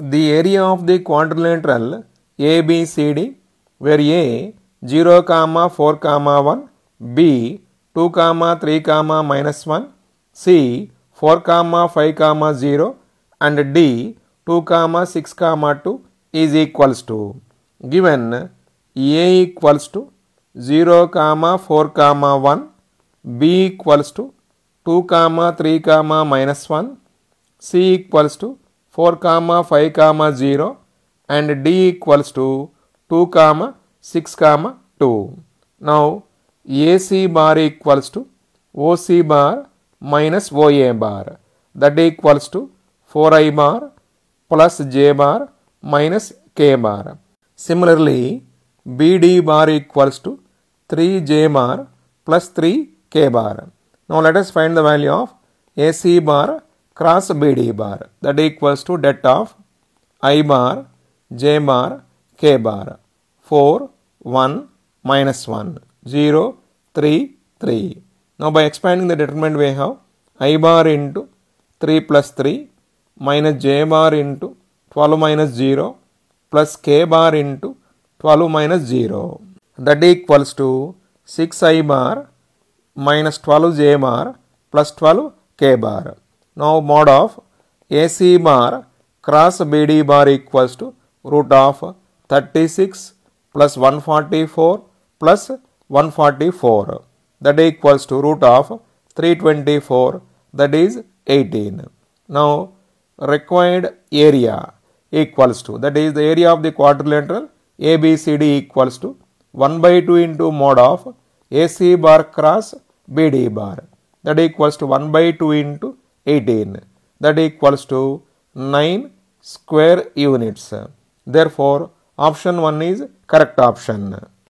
the area of the quadrilateral ABCD where A 0 comma 4 comma 1 B 2 comma 3 comma minus 1 C 4 comma 5 comma 0 and D 2 comma 6 comma 2 is equals to given A equals to 0 comma 4 comma 1 B equals to 2 comma 3 comma minus 1 C equals to 4 comma 5 comma 0 and D equals to 2 comma 6 comma 2. Now AC bar equals to OC bar minus OA bar that equals to 4I bar plus J bar minus K bar. Similarly, BD bar equals to 3J bar plus 3K bar. Now let us find the value of AC bar cross BD bar that equals to debt of I bar, J bar, K bar 4, 1, minus 1, 0, 3, 3. Now by expanding the determinant we have I bar into 3 plus 3 minus J bar into 12 minus 0 plus K bar into 12 minus 0 that equals to 6 I bar minus 12 J bar plus 12 K bar. Now mod of AC bar cross BD bar equals to root of 36 plus 144 plus 144 that equals to root of 324 that is 18. Now required area equals to that is the area of the quadrilateral ABCD equals to 1 by 2 into mod of AC bar cross BD bar that equals to 1 by 2 into 18 that equals to 9 square units. Therefore, option 1 is correct option.